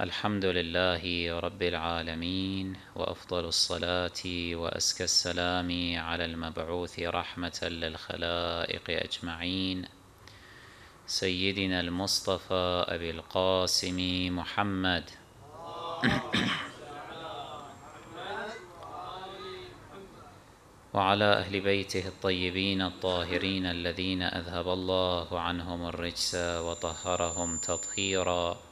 الحمد لله رب العالمين وافضل الصلاه وازكى السلام على المبعوث رحمه للخلائق اجمعين سيدنا المصطفى ابي القاسم محمد وعلى اهل بيته الطيبين الطاهرين الذين اذهب الله عنهم الرجس وطهرهم تطهيرا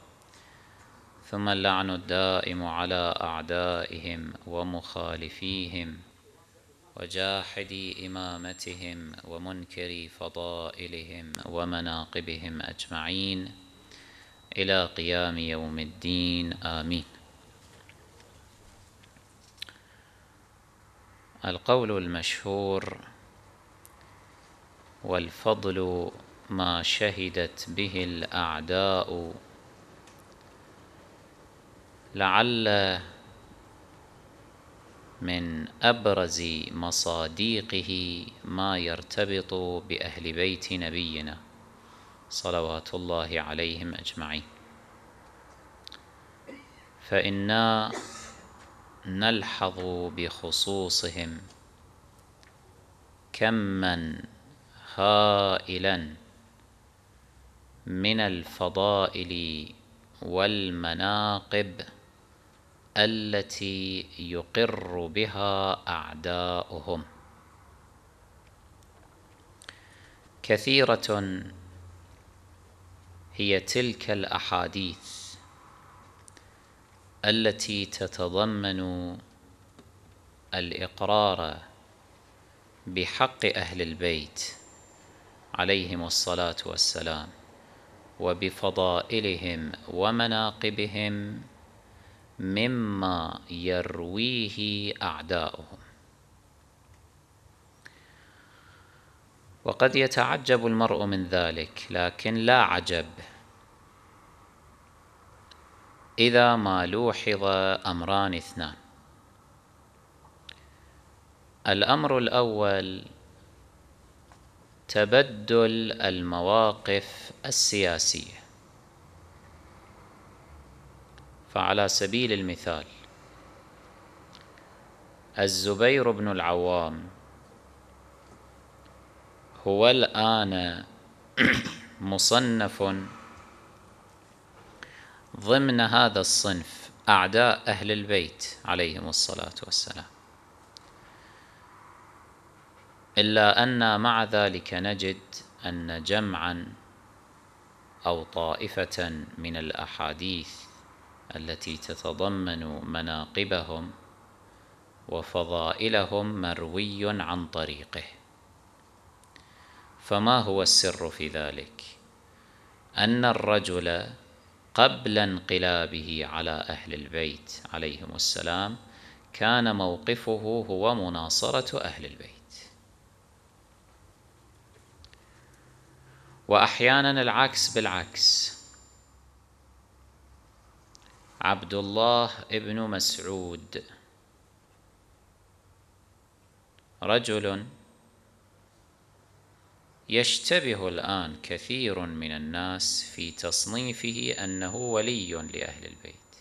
ثم اللعن الدائم على أعدائهم ومخالفيهم وجاحدي إمامتهم ومنكري فضائلهم ومناقبهم أجمعين إلى قيام يوم الدين آمين القول المشهور والفضل ما شهدت به الأعداء لعل من أبرز مصاديقه ما يرتبط بأهل بيت نبينا صلوات الله عليهم أجمعين فإنا نلحظ بخصوصهم كما هائلا من الفضائل والمناقب التي يقر بها أعداؤهم كثيرة هي تلك الأحاديث التي تتضمن الإقرار بحق أهل البيت عليهم الصلاة والسلام وبفضائلهم ومناقبهم مما يرويه أعداؤهم وقد يتعجب المرء من ذلك لكن لا عجب إذا ما لوحظ أمران اثنان الأمر الأول تبدل المواقف السياسيه فعلى سبيل المثال الزبير بن العوام هو الآن مصنف ضمن هذا الصنف أعداء أهل البيت عليهم الصلاة والسلام إلا أن مع ذلك نجد أن جمعا أو طائفة من الأحاديث التي تتضمن مناقبهم وفضائلهم مروي عن طريقه فما هو السر في ذلك ان الرجل قبل انقلابه على اهل البيت عليهم السلام كان موقفه هو مناصره اهل البيت واحيانا العكس بالعكس عبد الله ابن مسعود رجل يشتبه الآن كثير من الناس في تصنيفه أنه ولي لأهل البيت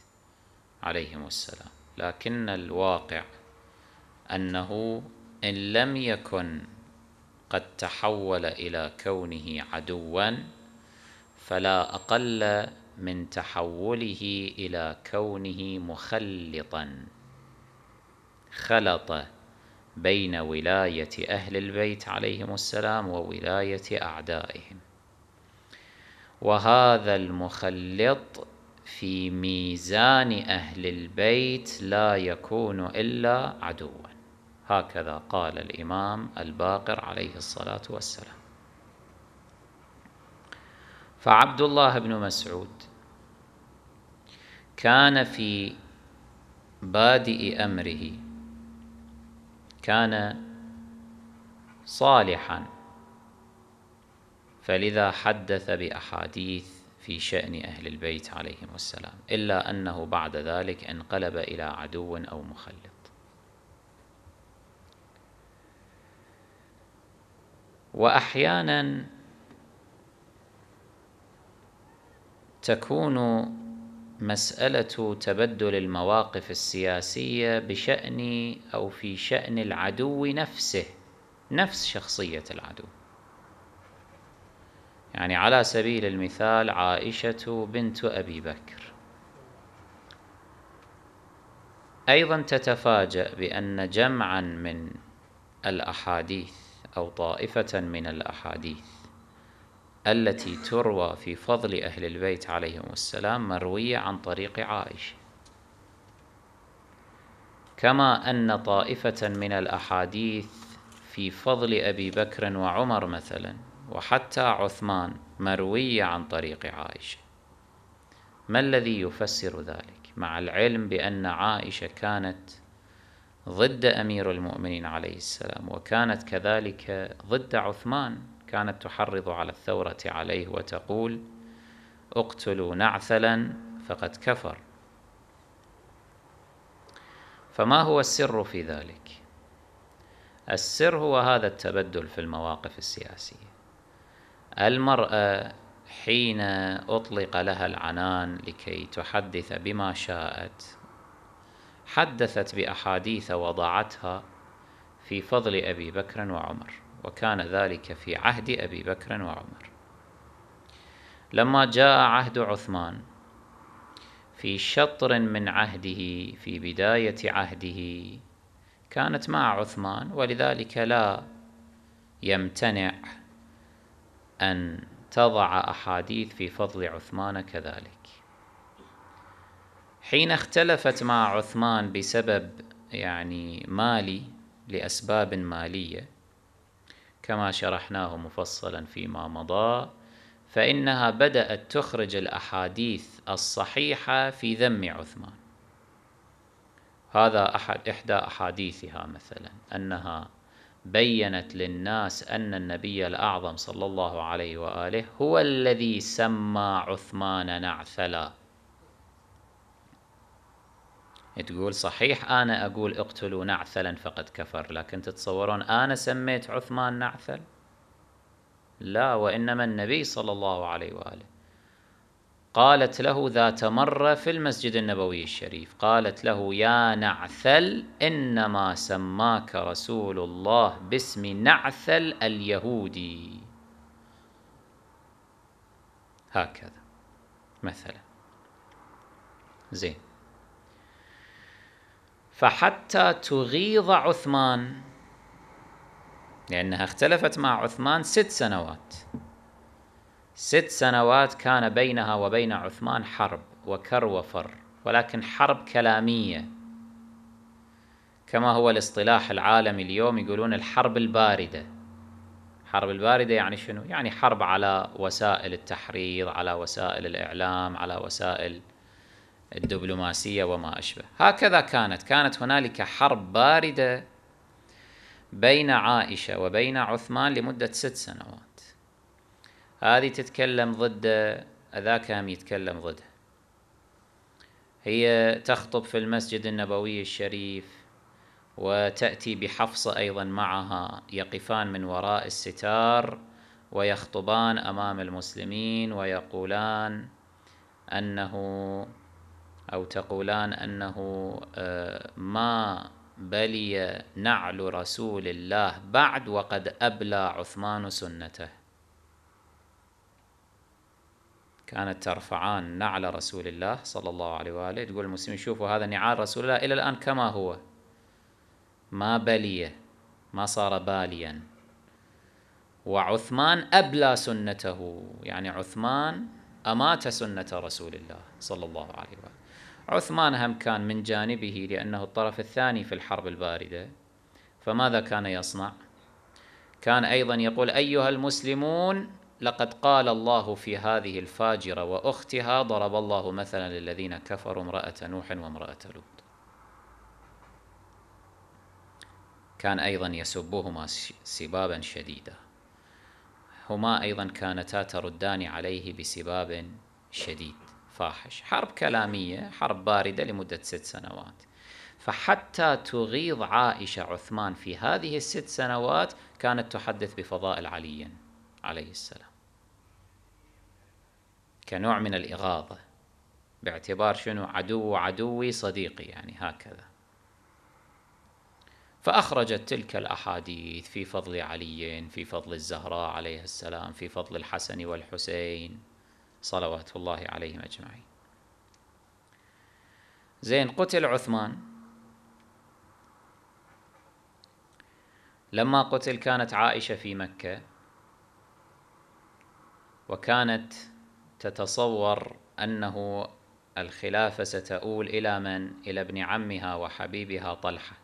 عليهم السلام لكن الواقع أنه إن لم يكن قد تحول إلى كونه عدوا فلا أقل من تحوله الى كونه مخلطا خلط بين ولايه اهل البيت عليهم السلام وولايه اعدائهم وهذا المخلط في ميزان اهل البيت لا يكون الا عدوا هكذا قال الامام الباقر عليه الصلاه والسلام فعبد الله بن مسعود كان في بادئ امره كان صالحا فلذا حدث باحاديث في شان اهل البيت عليهم السلام الا انه بعد ذلك انقلب الى عدو او مخلف واحيانا تكون مسألة تبدل المواقف السياسية بشأن أو في شأن العدو نفسه نفس شخصية العدو يعني على سبيل المثال عائشة بنت أبي بكر أيضا تتفاجأ بأن جمعا من الأحاديث أو طائفة من الأحاديث التي تروى في فضل أهل البيت عليهم السلام مروية عن طريق عائشة كما أن طائفة من الأحاديث في فضل أبي بكر وعمر مثلا وحتى عثمان مروية عن طريق عائشة ما الذي يفسر ذلك مع العلم بأن عائشة كانت ضد أمير المؤمنين عليه السلام وكانت كذلك ضد عثمان كانت تحرض على الثورة عليه وتقول اقتلوا نعثلا فقد كفر فما هو السر في ذلك السر هو هذا التبدل في المواقف السياسية المرأة حين أطلق لها العنان لكي تحدث بما شاءت حدثت بأحاديث وضعتها في فضل أبي بكر وعمر وكان ذلك في عهد أبي بكر وعمر لما جاء عهد عثمان في شطر من عهده في بداية عهده كانت مع عثمان ولذلك لا يمتنع أن تضع أحاديث في فضل عثمان كذلك حين اختلفت مع عثمان بسبب يعني مالي لأسباب مالية كما شرحناه مفصلا فيما مضى فإنها بدأت تخرج الأحاديث الصحيحة في ذم عثمان هذا أحد إحدى أحاديثها مثلا أنها بينت للناس أن النبي الأعظم صلى الله عليه وآله هو الذي سمى عثمان نعثلا تقول صحيح أنا أقول اقتلوا نعثلا فقد كفر لكن تتصورون أنا سميت عثمان نعثل لا وإنما النبي صلى الله عليه وآله قالت له ذات مرة في المسجد النبوي الشريف قالت له يا نعثل إنما سماك رسول الله باسم نعثل اليهودي هكذا مثلا زين فحتى تغيظ عثمان لأنها اختلفت مع عثمان ست سنوات ست سنوات كان بينها وبين عثمان حرب وكر وفر ولكن حرب كلامية كما هو الاصطلاح العالمي اليوم يقولون الحرب الباردة الحرب الباردة يعني شنو؟ يعني حرب على وسائل التحريض على وسائل الإعلام على وسائل الدبلوماسية وما أشبه هكذا كانت كانت هنالك حرب باردة بين عائشة وبين عثمان لمدة ست سنوات هذه تتكلم ضده ذاك هم يتكلم ضده هي تخطب في المسجد النبوي الشريف وتأتي بحفصة أيضا معها يقفان من وراء الستار ويخطبان أمام المسلمين ويقولان أنه أو تقولان أنه آه، ما بلي نعل رسول الله بعد وقد أبلى عثمان سنته كانت ترفعان نعل رسول الله صلى الله عليه وآله تقول المسلمين شوفوا هذا نعال رسول الله إلى الآن كما هو ما بلي ما صار باليا وعثمان أبلى سنته يعني عثمان أمات سنة رسول الله صلى الله عليه وآله عثمان هم كان من جانبه لأنه الطرف الثاني في الحرب الباردة فماذا كان يصنع؟ كان أيضا يقول أيها المسلمون لقد قال الله في هذه الفاجرة وأختها ضرب الله مثلا للذين كفروا امرأة نوح وامرأة لوط كان أيضا يسبهما سبابا شديدا هما أيضا كانتا تردان عليه بسباب شديد فاحش حرب كلامية حرب باردة لمدة ست سنوات فحتى تغيظ عائشة عثمان في هذه الست سنوات كانت تحدث بفضائل علي عليه السلام كنوع من الإغاظة باعتبار شنو عدو عدوي صديقي يعني هكذا فأخرجت تلك الأحاديث في فضل علي في فضل الزهراء عليه السلام في فضل الحسن والحسين صلوات الله عليهم أجمعين زين قتل عثمان لما قتل كانت عائشة في مكة وكانت تتصور أنه الخلافة ستؤول إلى من؟ إلى ابن عمها وحبيبها طلحة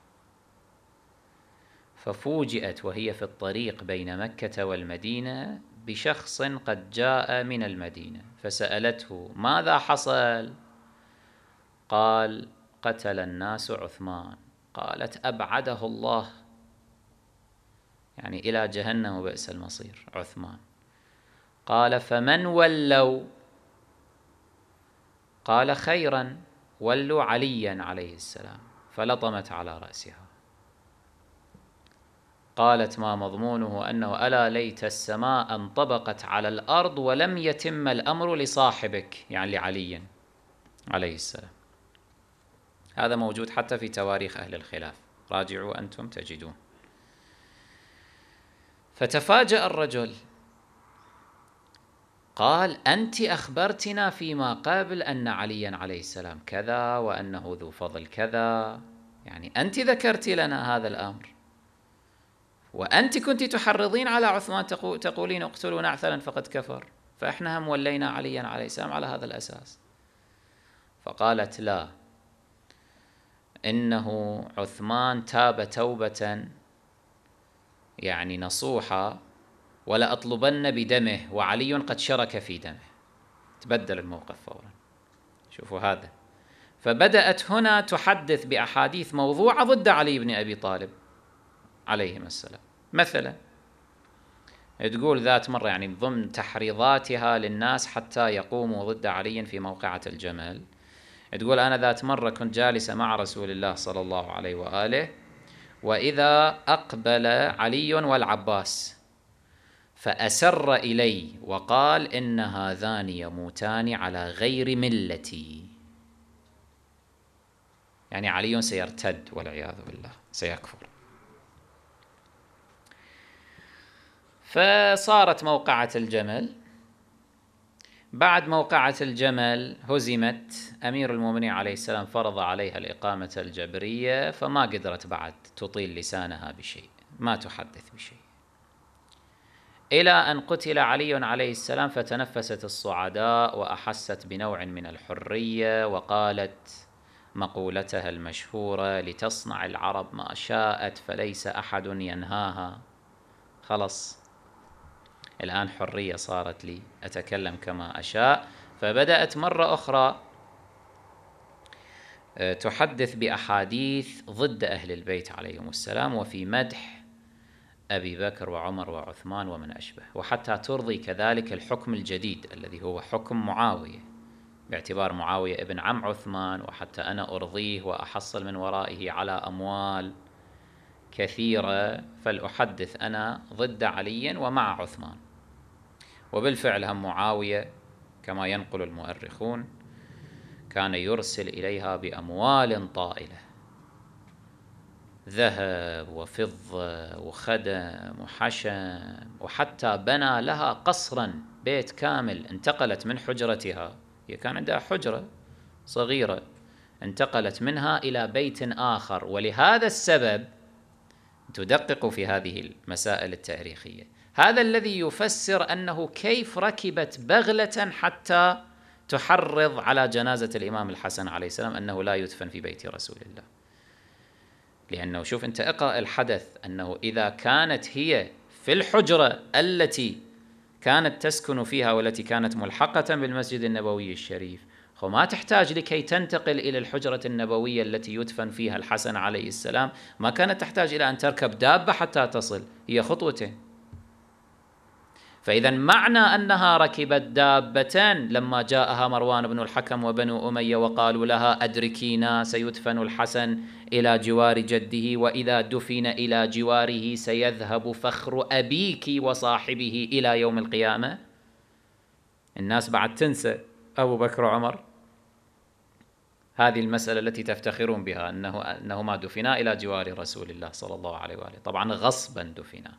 ففوجئت وهي في الطريق بين مكة والمدينة بشخص قد جاء من المدينة فسألته ماذا حصل؟ قال قتل الناس عثمان قالت أبعده الله يعني إلى جهنم وبئس المصير عثمان قال فمن ولوا قال خيرا ولوا عليا عليه السلام فلطمت على رأسها قالت ما مضمونه انه الا ليت السماء انطبقت على الارض ولم يتم الامر لصاحبك يعني لعلي عليه السلام هذا موجود حتى في تواريخ اهل الخلاف راجعوا انتم تجدون فتفاجا الرجل قال انت اخبرتنا فيما قبل ان عليا عليه السلام كذا وانه ذو فضل كذا يعني انت ذكرت لنا هذا الامر وأنت كنت تحرضين على عثمان تقولين اقتلوا نعثلا فقد كفر فإحنا هم ولينا عليا عليه السلام على هذا الأساس فقالت لا إنه عثمان تاب توبة يعني نصوحة ولأطلبن بدمه وعلي قد شرك في دمه تبدل الموقف فورا شوفوا هذا فبدأت هنا تحدث بأحاديث موضوعة ضد علي بن أبي طالب عليهما السلام مثلا تقول ذات مرة يعني ضمن تحريضاتها للناس حتى يقوموا ضد علي في موقعة الجمل تقول أنا ذات مرة كنت جالسة مع رسول الله صلى الله عليه وآله وإذا أقبل علي والعباس فأسر إلي وقال إن هذان يموتان على غير ملتي يعني علي سيرتد والعياذ بالله سيكفر فصارت موقعة الجمل بعد موقعة الجمل هزمت أمير المؤمنين عليه السلام فرض عليها الإقامة الجبرية فما قدرت بعد تطيل لسانها بشيء ما تحدث بشيء إلى أن قتل علي عليه السلام فتنفست الصعداء وأحست بنوع من الحرية وقالت مقولتها المشهورة لتصنع العرب ما شاءت فليس أحد ينهاها خلص الآن حرية صارت لي أتكلم كما أشاء فبدأت مرة أخرى آه، تحدث بأحاديث ضد أهل البيت عليهم السلام وفي مدح أبي بكر وعمر وعثمان ومن أشبه وحتى ترضي كذلك الحكم الجديد الذي هو حكم معاوية باعتبار معاوية ابن عم عثمان وحتى أنا أرضيه وأحصل من ورائه على أموال كثيرة فلأحدث أنا ضد علي ومع عثمان وبالفعل هم معاوية كما ينقل المؤرخون كان يرسل إليها بأموال طائلة ذهب وفضة وخدم وحشم وحتى بنى لها قصرا بيت كامل انتقلت من حجرتها هي كان عندها حجرة صغيرة انتقلت منها إلى بيت آخر ولهذا السبب تدقق في هذه المسائل التاريخية هذا الذي يفسر انه كيف ركبت بغله حتى تحرض على جنازه الامام الحسن عليه السلام انه لا يدفن في بيت رسول الله. لانه شوف انت اقرا الحدث انه اذا كانت هي في الحجره التي كانت تسكن فيها والتي كانت ملحقه بالمسجد النبوي الشريف وما تحتاج لكي تنتقل إلى الحجرة النبوية التي يدفن فيها الحسن عليه السلام ما كانت تحتاج إلى أن تركب دابة حتى تصل هي خطوتين فإذا معنى أنها ركبت دابة لما جاءها مروان بن الحكم وبنو أمية وقالوا لها أدركينا سيدفن الحسن إلى جوار جده وإذا دفن إلى جواره سيذهب فخر أبيك وصاحبه إلى يوم القيامة الناس بعد تنسى أبو بكر وعمر هذه المسألة التي تفتخرون بها أنه أنهما دفنا إلى جوار رسول الله صلى الله عليه وآله طبعا غصبا دفنا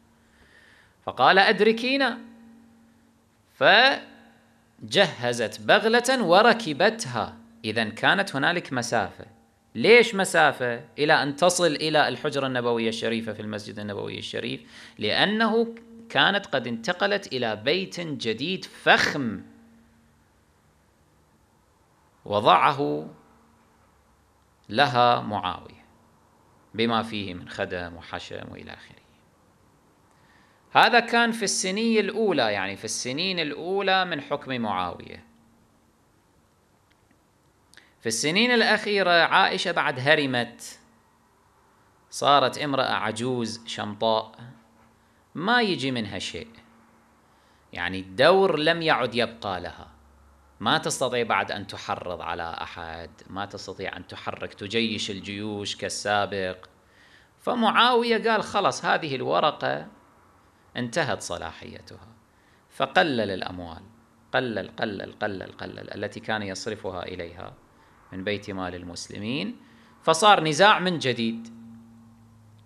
فقال أدركينا فجهزت بغلة وركبتها إذا كانت هنالك مسافة ليش مسافة إلى أن تصل إلى الحجرة النبوية الشريفة في المسجد النبوي الشريف لأنه كانت قد انتقلت إلى بيت جديد فخم وضعه لها معاوية بما فيه من خدم وحشم وإلى آخره هذا كان في السنية الأولى يعني في السنين الأولى من حكم معاوية في السنين الأخيرة عائشة بعد هرمت صارت امرأة عجوز شمطاء ما يجي منها شيء يعني الدور لم يعد يبقى لها ما تستطيع بعد أن تحرض على أحد ما تستطيع أن تحرك تجيش الجيوش كالسابق فمعاوية قال خلص هذه الورقة انتهت صلاحيتها فقلل الأموال قلل قلل قلل قلل التي كان يصرفها إليها من بيت مال المسلمين فصار نزاع من جديد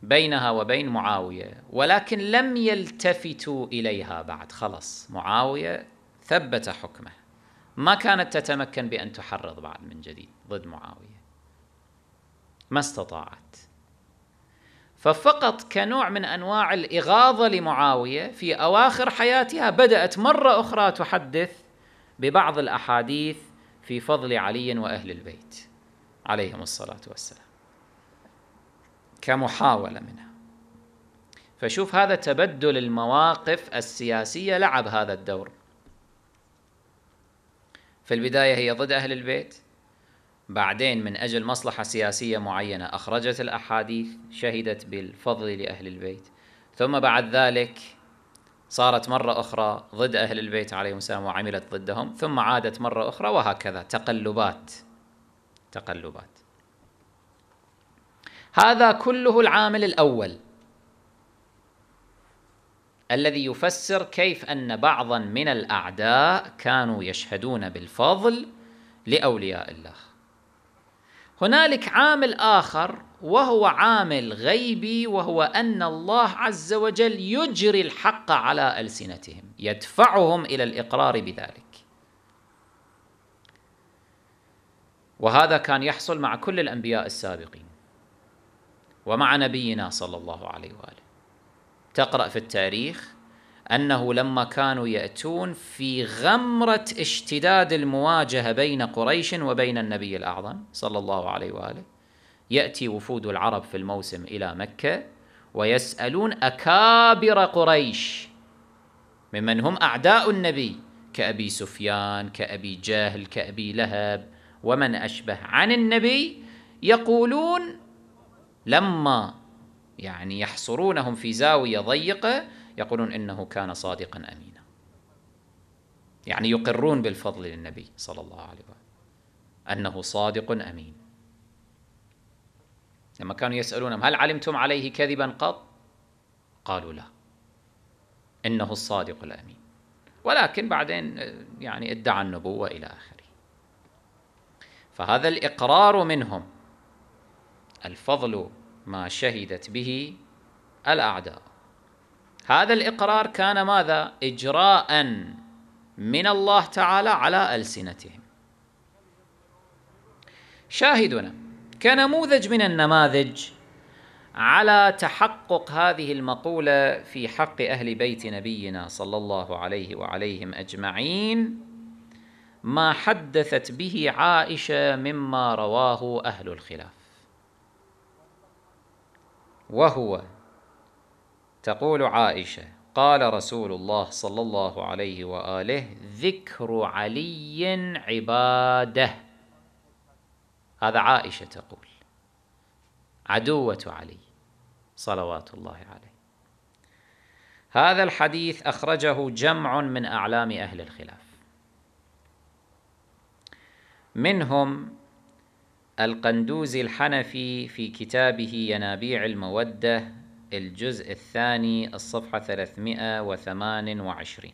بينها وبين معاوية ولكن لم يلتفتوا إليها بعد خلص معاوية ثبت حكمه ما كانت تتمكن بأن تحرض بعد من جديد ضد معاوية ما استطاعت ففقط كنوع من انواع الاغاظه لمعاويه في اواخر حياتها بدات مره اخرى تحدث ببعض الاحاديث في فضل علي واهل البيت عليهم الصلاه والسلام كمحاوله منها فشوف هذا تبدل المواقف السياسيه لعب هذا الدور في البدايه هي ضد اهل البيت بعدين من أجل مصلحة سياسية معينة أخرجت الأحاديث شهدت بالفضل لأهل البيت ثم بعد ذلك صارت مرة أخرى ضد أهل البيت عليهم السلام وعملت ضدهم ثم عادت مرة أخرى وهكذا تقلبات تقلبات هذا كله العامل الأول الذي يفسر كيف أن بعضا من الأعداء كانوا يشهدون بالفضل لأولياء الله هنالك عامل آخر وهو عامل غيبي وهو أن الله عز وجل يجري الحق على ألسنتهم يدفعهم إلى الإقرار بذلك وهذا كان يحصل مع كل الأنبياء السابقين ومع نبينا صلى الله عليه وآله تقرأ في التاريخ أنه لما كانوا يأتون في غمرة اشتداد المواجهة بين قريش وبين النبي الأعظم صلى الله عليه وآله يأتي وفود العرب في الموسم إلى مكة ويسألون أكابر قريش ممن هم أعداء النبي كأبي سفيان كأبي جهل كأبي لهب ومن أشبه عن النبي يقولون لما يعني يحصرونهم في زاوية ضيقة يقولون انه كان صادقا امينا يعني يقرون بالفضل للنبي صلى الله عليه وسلم أنه صادق أمين لما كانوا يسألونهم هل علمتم عليه كذبا قط قالوا لا إنه الصادق الأمين ولكن بعدين يعني ادعى النبوة إلى آخره فهذا الإقرار منهم الفضل ما شهدت به الأعداء هذا الإقرار كان ماذا؟ إجراء من الله تعالى على ألسنتهم شاهدنا كنموذج من النماذج على تحقق هذه المقولة في حق أهل بيت نبينا صلى الله عليه وعليهم أجمعين ما حدثت به عائشة مما رواه أهل الخلاف وهو تقول عائشة قال رسول الله صلى الله عليه وآله ذكر علي عبادة هذا عائشة تقول عدوة علي صلوات الله عليه هذا الحديث أخرجه جمع من أعلام أهل الخلاف منهم القندوزي الحنفي في كتابه ينابيع الموده الجزء الثاني الصفحة 328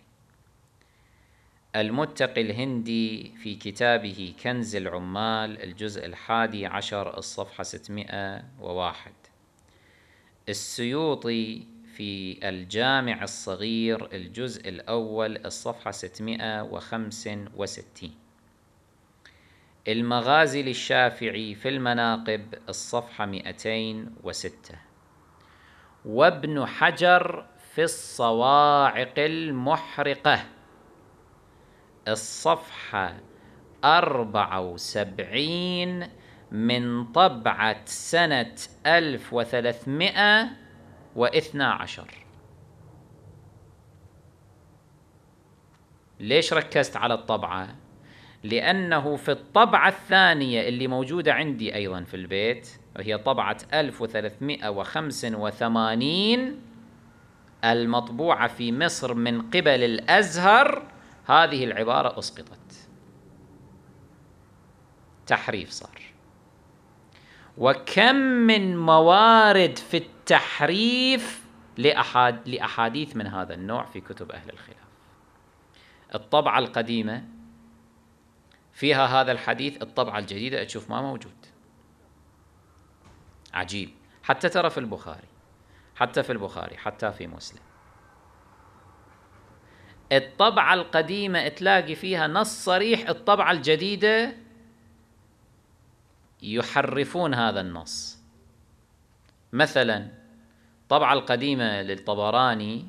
المتقي الهندي في كتابه كنز العمال الجزء الحادي عشر الصفحة 601 السيوطي في الجامع الصغير الجزء الأول الصفحة 665 المغازي للشافعي في المناقب الصفحة 206 وابن حجر في الصواعق المحرقة الصفحة أربعة وسبعين من طبعة سنة ألف وثلاثمائة واثنا عشر ليش ركزت على الطبعة؟ لأنه في الطبعة الثانية اللي موجودة عندي أيضا في البيت وهي طبعة 1385 المطبوعة في مصر من قبل الأزهر هذه العبارة أسقطت تحريف صار وكم من موارد في التحريف لأحاد لأحاديث من هذا النوع في كتب أهل الخلاف الطبعة القديمة فيها هذا الحديث الطبعة الجديدة تشوف ما موجود عجيب حتى ترى في البخاري حتى في البخاري حتى في مسلم الطبعة القديمة تلاقي فيها نص صريح الطبعة الجديدة يحرفون هذا النص مثلا الطبعة القديمة للطبراني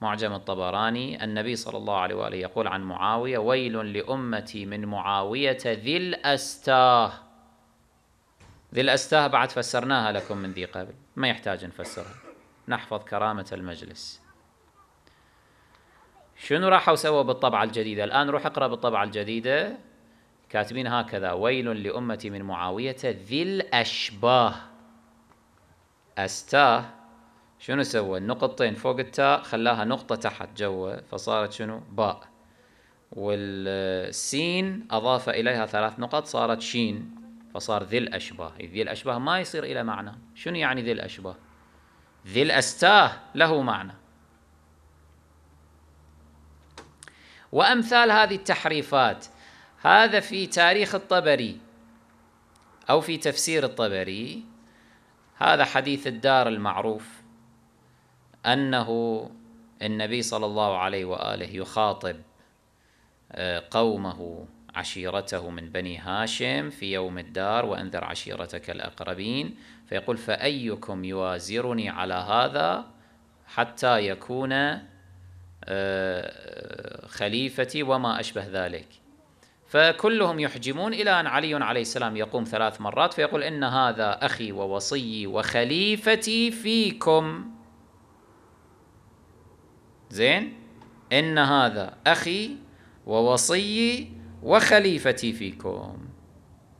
معجم الطبراني النبي صلى الله عليه وآله يقول عن معاوية ويل لأمتي من معاوية ذي الأستاه ذي الأستاه بعد فسرناها لكم من ذي قبل ما يحتاج نفسرها نحفظ كرامة المجلس شنو راحوا سووا بالطبعة الجديدة الآن روح اقرأ بالطبعة الجديدة كاتبين هكذا ويل لأمتي من معاوية ذي الأشباه أستاه شنو سوى النقطتين فوق التاء خلاها نقطة تحت جوا فصارت شنو باء والسين أضاف إليها ثلاث نقط صارت شين فصار ذي الأشباه ذي الأشباه ما يصير إلى معنى شنو يعني ذي الأشباه ذي الأستاه له معنى وأمثال هذه التحريفات هذا في تاريخ الطبري أو في تفسير الطبري هذا حديث الدار المعروف أنه النبي صلى الله عليه وآله يخاطب آه، قومه عشيرته من بني هاشم في يوم الدار وأنذر عشيرتك الأقربين فيقول فأيكم يوازرني على هذا حتى يكون آه، خليفتي وما أشبه ذلك فكلهم يحجمون إلى أن علي عليه السلام يقوم ثلاث مرات فيقول إن هذا أخي ووصيي وخليفتي فيكم زين إن هذا أخي ووصيي وخليفتي فيكم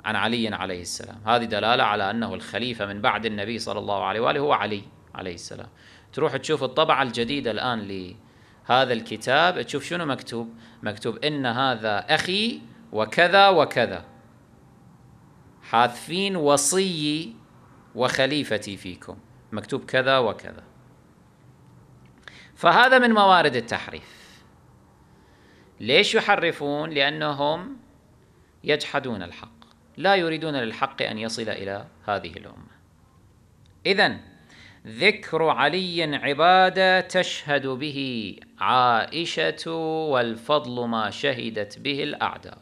عن علي عليه السلام هذه دلالة على أنه الخليفة من بعد النبي صلى الله عليه وآله هو علي عليه السلام تروح تشوف الطبعة الجديدة الآن لهذا الكتاب تشوف شنو مكتوب مكتوب إن هذا أخي وكذا وكذا حاذفين وصيي وخليفتي فيكم مكتوب كذا وكذا فهذا من موارد التحريف ليش يحرفون لأنهم يجحدون الحق لا يريدون للحق أن يصل إلى هذه الأمة إذا ذكر علي عبادة تشهد به عائشة والفضل ما شهدت به الأعداء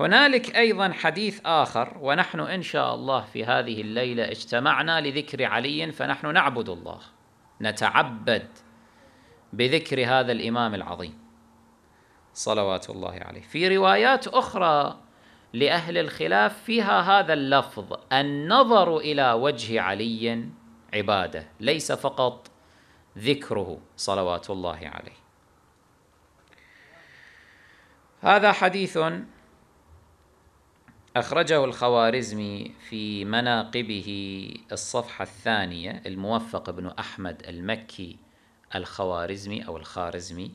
هنالك أيضا حديث آخر ونحن إن شاء الله في هذه الليلة اجتمعنا لذكر علي فنحن نعبد الله نتعبد بذكر هذا الإمام العظيم صلوات الله عليه في روايات اخرى لاهل الخلاف فيها هذا اللفظ النظر الى وجه علي عباده ليس فقط ذكره صلوات الله عليه هذا حديث أخرجه الخوارزمي في مناقبه الصفحة الثانية الموفق بن أحمد المكي الخوارزمي أو الخارزمي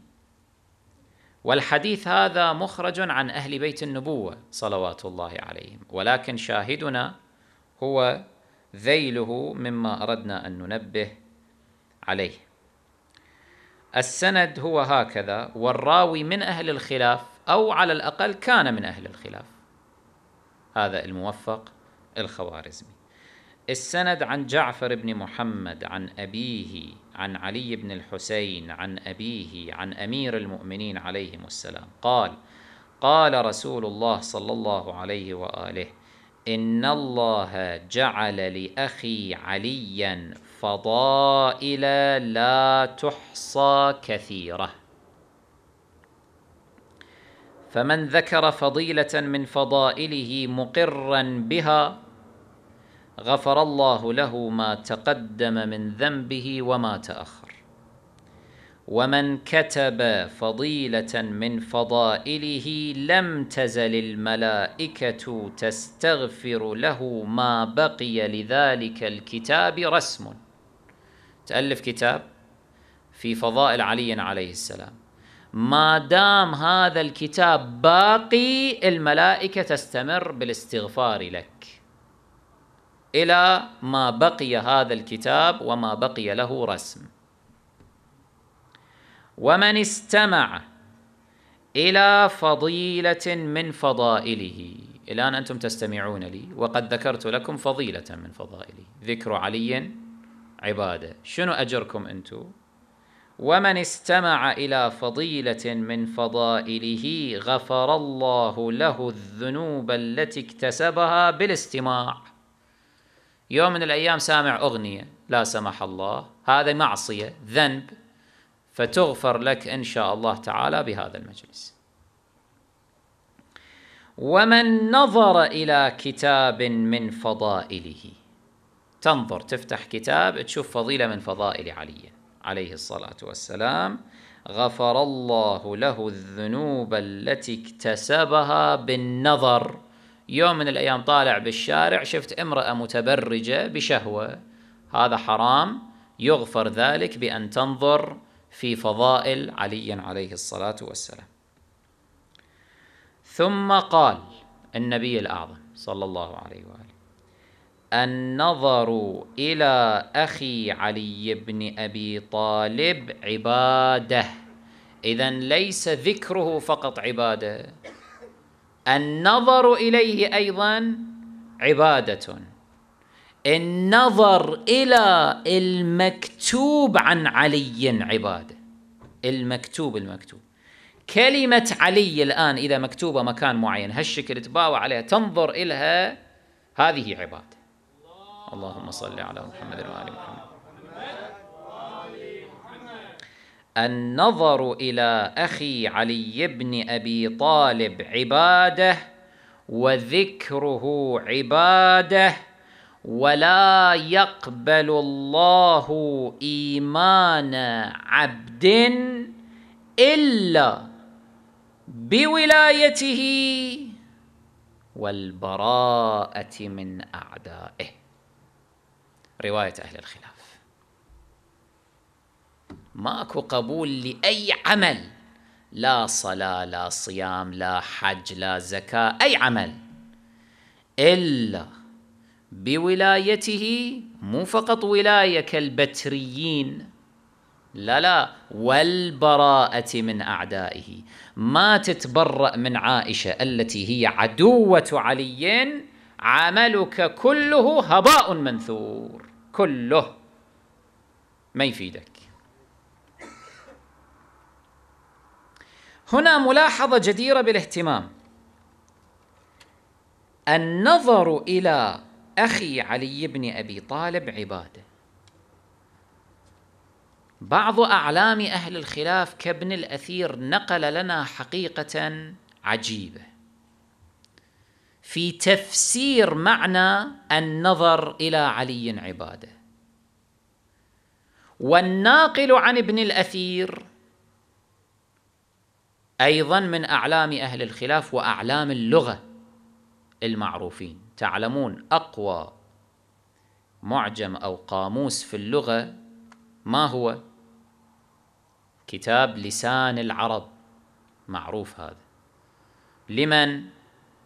والحديث هذا مخرج عن أهل بيت النبوة صلوات الله عليهم ولكن شاهدنا هو ذيله مما أردنا أن ننبه عليه السند هو هكذا والراوي من أهل الخلاف أو على الأقل كان من أهل الخلاف هذا الموفق الخوارزمي السند عن جعفر بن محمد عن أبيه عن علي بن الحسين عن أبيه عن أمير المؤمنين عليهم السلام قال قال رسول الله صلى الله عليه وآله إن الله جعل لأخي عليا فضائل لا تحصى كثيرة فمن ذكر فضيلة من فضائله مقرا بها غفر الله له ما تقدم من ذنبه وما تاخر ومن كتب فضيله من فضائله لم تزل الملائكه تستغفر له ما بقي لذلك الكتاب رسم تالف كتاب في فضائل علي عليه السلام ما دام هذا الكتاب باقي الملائكه تستمر بالاستغفار لك إلى ما بقي هذا الكتاب وما بقي له رسم ومن استمع إلى فضيلة من فضائله الآن أنتم تستمعون لي وقد ذكرت لكم فضيلة من فضائلي ذكر علي عبادة شنو أجركم أنتم؟ ومن استمع إلى فضيلة من فضائله غفر الله له الذنوب التي اكتسبها بالاستماع يوم من الأيام سامع أغنية لا سمح الله هذا معصية ذنب فتغفر لك إن شاء الله تعالى بهذا المجلس ومن نظر إلى كتاب من فضائله تنظر تفتح كتاب تشوف فضيلة من فضائل علي عليه الصلاة والسلام غفر الله له الذنوب التي اكتسبها بالنظر يوم من الأيام طالع بالشارع شفت امرأة متبرجة بشهوة هذا حرام يغفر ذلك بأن تنظر في فضائل علي عليه الصلاة والسلام ثم قال النبي الأعظم صلى الله عليه وآله النظر إلى أخي علي بن أبي طالب عبادة إذا ليس ذكره فقط عبادة النظر إليه أيضا عبادة النظر إلى المكتوب عن علي عبادة المكتوب المكتوب كلمة علي الآن إذا مكتوبة مكان معين هالشكل تباوى عليها تنظر إلها هذه عبادة اللهم صل على محمد وآل محمد النظر الى اخي علي بن ابي طالب عباده وذكره عباده ولا يقبل الله ايمان عبد الا بولايته والبراءه من اعدائه روايه اهل الخلاف ماكو قبول لأي عمل لا صلاة لا صيام لا حج لا زكاة أي عمل إلا بولايته مو فقط ولاية كالبتريين لا لا والبراءة من أعدائه ما تتبرأ من عائشة التي هي عدوة علي عملك كله هباء منثور كله ما يفيدك هنا ملاحظة جديرة بالاهتمام النظر إلى أخي علي بن أبي طالب عبادة بعض أعلام أهل الخلاف كابن الأثير نقل لنا حقيقة عجيبة في تفسير معنى النظر إلى علي عبادة والناقل عن ابن الأثير أيضا من أعلام أهل الخلاف وأعلام اللغة المعروفين تعلمون أقوى معجم أو قاموس في اللغة ما هو؟ كتاب لسان العرب معروف هذا لمن؟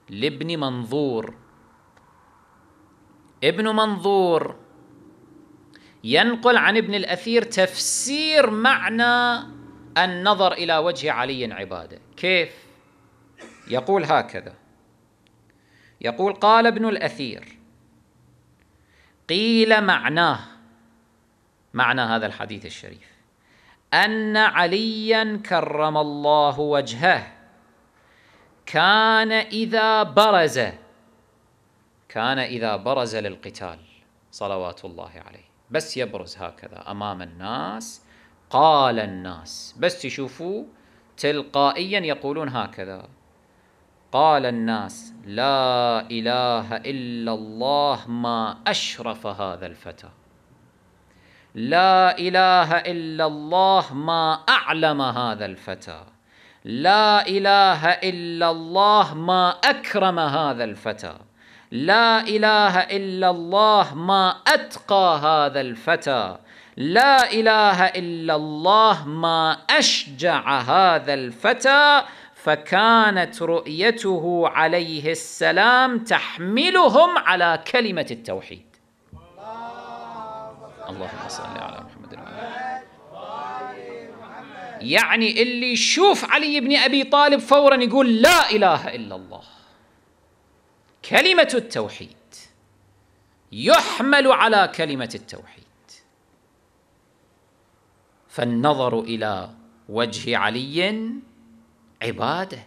لابن منظور ابن منظور ينقل عن ابن الأثير تفسير معنى النظر إلى وجه علي عبادة كيف؟ يقول هكذا يقول قال ابن الأثير قيل معناه معنى هذا الحديث الشريف أن عليا كرم الله وجهه كان إذا برز كان إذا برز للقتال صلوات الله عليه بس يبرز هكذا أمام الناس قال الناس بس تشوفوا تلقائيا يقولون هكذا قال الناس لا إله إلا الله ما أشرف هذا الفتى لا إله إلا الله ما أعلم هذا الفتى لا إله إلا الله ما أكرم هذا الفتى لا إله إلا الله ما أتقى هذا الفتى لا إله إلا الله ما أشجع هذا الفتى فكانت رؤيته عليه السلام تحملهم على كلمة التوحيد اللهم صل على محمد وعلى يعني اللي يشوف علي بن أبي طالب فورا يقول لا إله إلا الله كلمة التوحيد يحمل على كلمة التوحيد فالنظر إلى وجه علي عبادة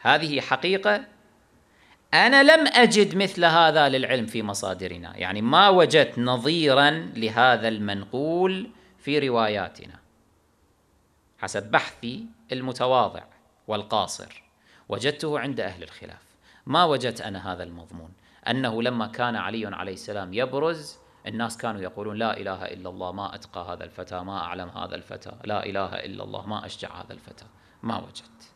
هذه حقيقة أنا لم أجد مثل هذا للعلم في مصادرنا يعني ما وجدت نظيرا لهذا المنقول في رواياتنا حسب بحثي المتواضع والقاصر وجدته عند أهل الخلاف ما وجدت أنا هذا المضمون أنه لما كان علي عليه السلام يبرز الناس كانوا يقولون لا إله إلا الله ما أتقى هذا الفتى ما أعلم هذا الفتى لا إله إلا الله ما أشجع هذا الفتى ما وجدت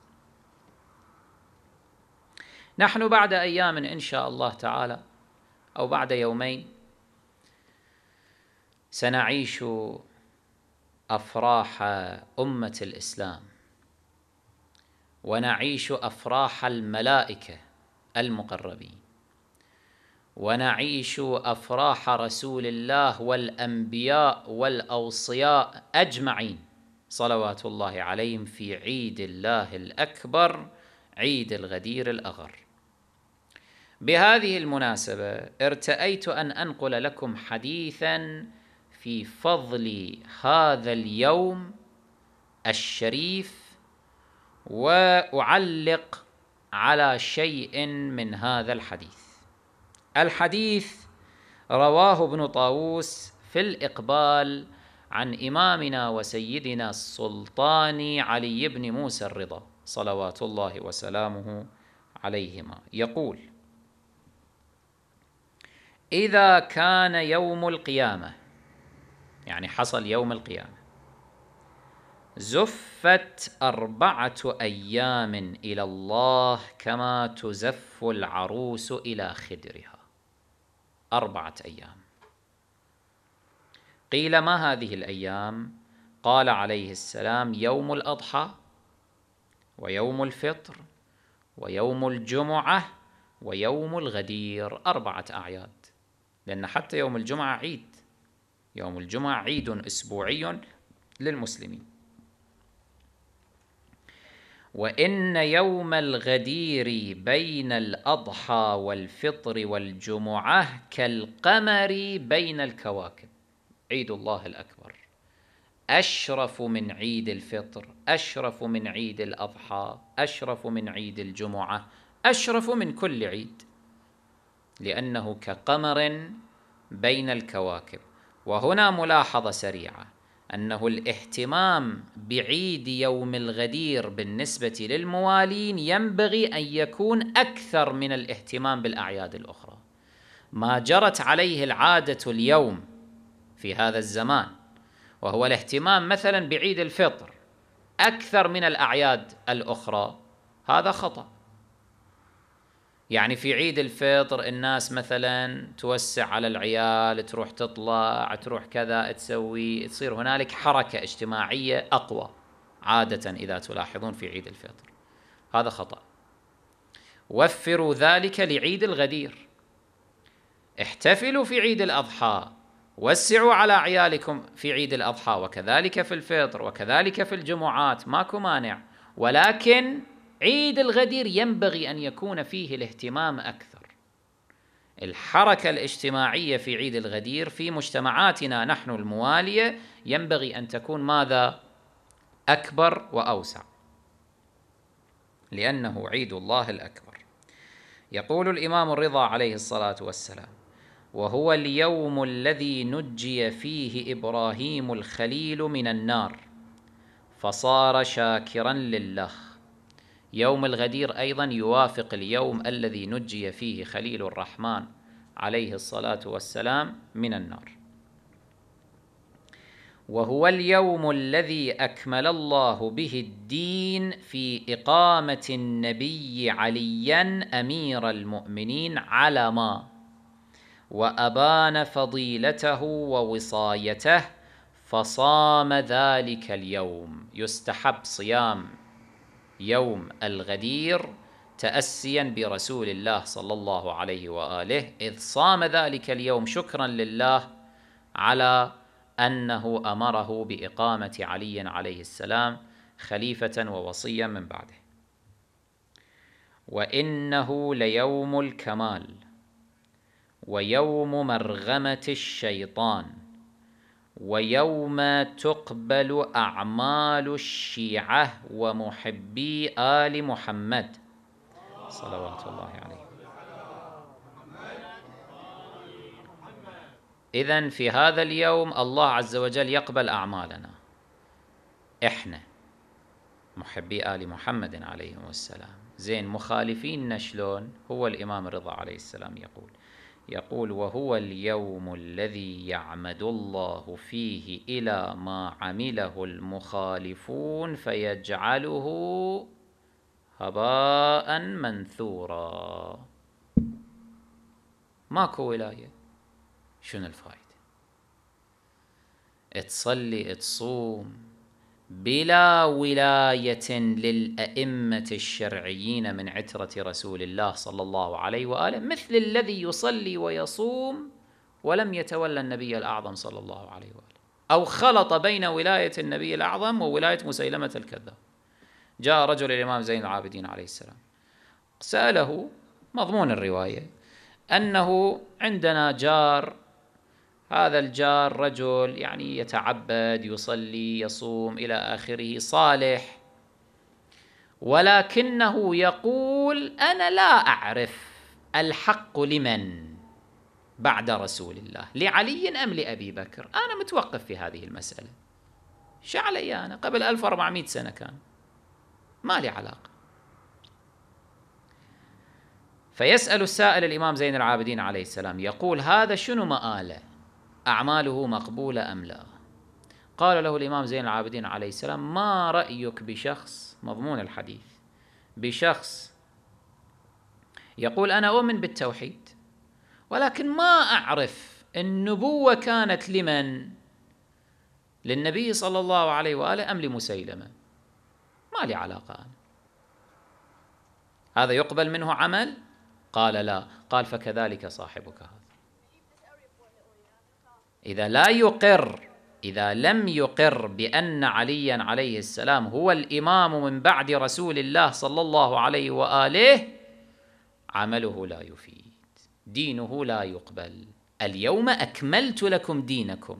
نحن بعد أيام إن شاء الله تعالى أو بعد يومين سنعيش أفراح أمة الإسلام ونعيش أفراح الملائكة المقربين ونعيش افراح رسول الله والانبياء والاوصياء اجمعين صلوات الله عليهم في عيد الله الاكبر عيد الغدير الاغر بهذه المناسبه ارتأيت ان انقل لكم حديثا في فضل هذا اليوم الشريف واعلق على شيء من هذا الحديث الحديث رواه ابن طاووس في الإقبال عن إمامنا وسيدنا السلطان علي بن موسى الرضا صلوات الله وسلامه عليهما يقول إذا كان يوم القيامة يعني حصل يوم القيامة زفت أربعة أيام إلى الله كما تزف العروس إلى خدرها أربعة أيام قيل ما هذه الأيام قال عليه السلام يوم الأضحى ويوم الفطر ويوم الجمعة ويوم الغدير أربعة أعياد لأن حتى يوم الجمعة عيد يوم الجمعة عيد أسبوعي للمسلمين وان يوم الغدير بين الاضحى والفطر والجمعه كالقمر بين الكواكب عيد الله الاكبر اشرف من عيد الفطر اشرف من عيد الاضحى اشرف من عيد الجمعه اشرف من كل عيد لانه كقمر بين الكواكب وهنا ملاحظه سريعه أنه الاهتمام بعيد يوم الغدير بالنسبة للموالين ينبغي أن يكون أكثر من الاهتمام بالأعياد الأخرى ما جرت عليه العادة اليوم في هذا الزمان وهو الاهتمام مثلا بعيد الفطر أكثر من الأعياد الأخرى هذا خطأ يعني في عيد الفطر الناس مثلا توسع على العيال تروح تطلع تروح كذا تسوي تصير هنالك حركة اجتماعية أقوى عادة إذا تلاحظون في عيد الفطر هذا خطأ وفروا ذلك لعيد الغدير احتفلوا في عيد الأضحى وسعوا على عيالكم في عيد الأضحى وكذلك في الفطر وكذلك في الجمعات ماكو مانع ولكن عيد الغدير ينبغي ان يكون فيه الاهتمام اكثر الحركه الاجتماعيه في عيد الغدير في مجتمعاتنا نحن المواليه ينبغي ان تكون ماذا اكبر واوسع لانه عيد الله الاكبر يقول الامام الرضا عليه الصلاه والسلام وهو اليوم الذي نجي فيه ابراهيم الخليل من النار فصار شاكرا لله يوم الغدير أيضا يوافق اليوم الذي نجي فيه خليل الرحمن عليه الصلاة والسلام من النار وهو اليوم الذي أكمل الله به الدين في إقامة النبي عليا أمير المؤمنين علما وأبان فضيلته ووصايته فصام ذلك اليوم يستحب صيام يوم الغدير تأسيا برسول الله صلى الله عليه واله اذ صام ذلك اليوم شكرا لله على انه امره باقامه علي عليه السلام خليفه ووصيا من بعده. وانه ليوم الكمال ويوم مرغمه الشيطان ويوم تقبل أعمال الشيعة ومحبي آل محمد صلوات الله عليه إذا في هذا اليوم الله عز وجل يقبل أعمالنا إحنا محبي آل محمد عليهم السلام زين مخالفين شلون هو الإمام رضا عليه السلام يقول يقول وهو اليوم الذي يعمد الله فيه إلى ما عمله المخالفون فيجعله هباء منثورا ماكو ولاية شنو الفائدة تصلي تصوم بلا ولايه للائمه الشرعيين من عتره رسول الله صلى الله عليه واله مثل الذي يصلي ويصوم ولم يتولى النبي الاعظم صلى الله عليه واله او خلط بين ولايه النبي الاعظم وولايه مسيلمه الكذاب جاء رجل الامام زين العابدين عليه السلام ساله مضمون الروايه انه عندنا جار هذا الجار رجل يعني يتعبد يصلي يصوم إلى آخره صالح ولكنه يقول أنا لا أعرف الحق لمن بعد رسول الله لعلي أم لأبي بكر أنا متوقف في هذه المسألة شعلي أنا قبل 1400 سنة كان ما لي علاقة فيسأل السائل الإمام زين العابدين عليه السلام يقول هذا شنو مآله أعماله مقبولة أم لا قال له الإمام زين العابدين عليه السلام ما رأيك بشخص مضمون الحديث بشخص يقول أنا أؤمن بالتوحيد ولكن ما أعرف النبوة كانت لمن للنبي صلى الله عليه وآله أم لمسيلمة ما لي علاقة أنا هذا يقبل منه عمل قال لا قال فكذلك صاحبك هذا إذا لا يقر إذا لم يقر بأن عليا عليه السلام هو الإمام من بعد رسول الله صلى الله عليه وآله عمله لا يفيد دينه لا يقبل اليوم أكملت لكم دينكم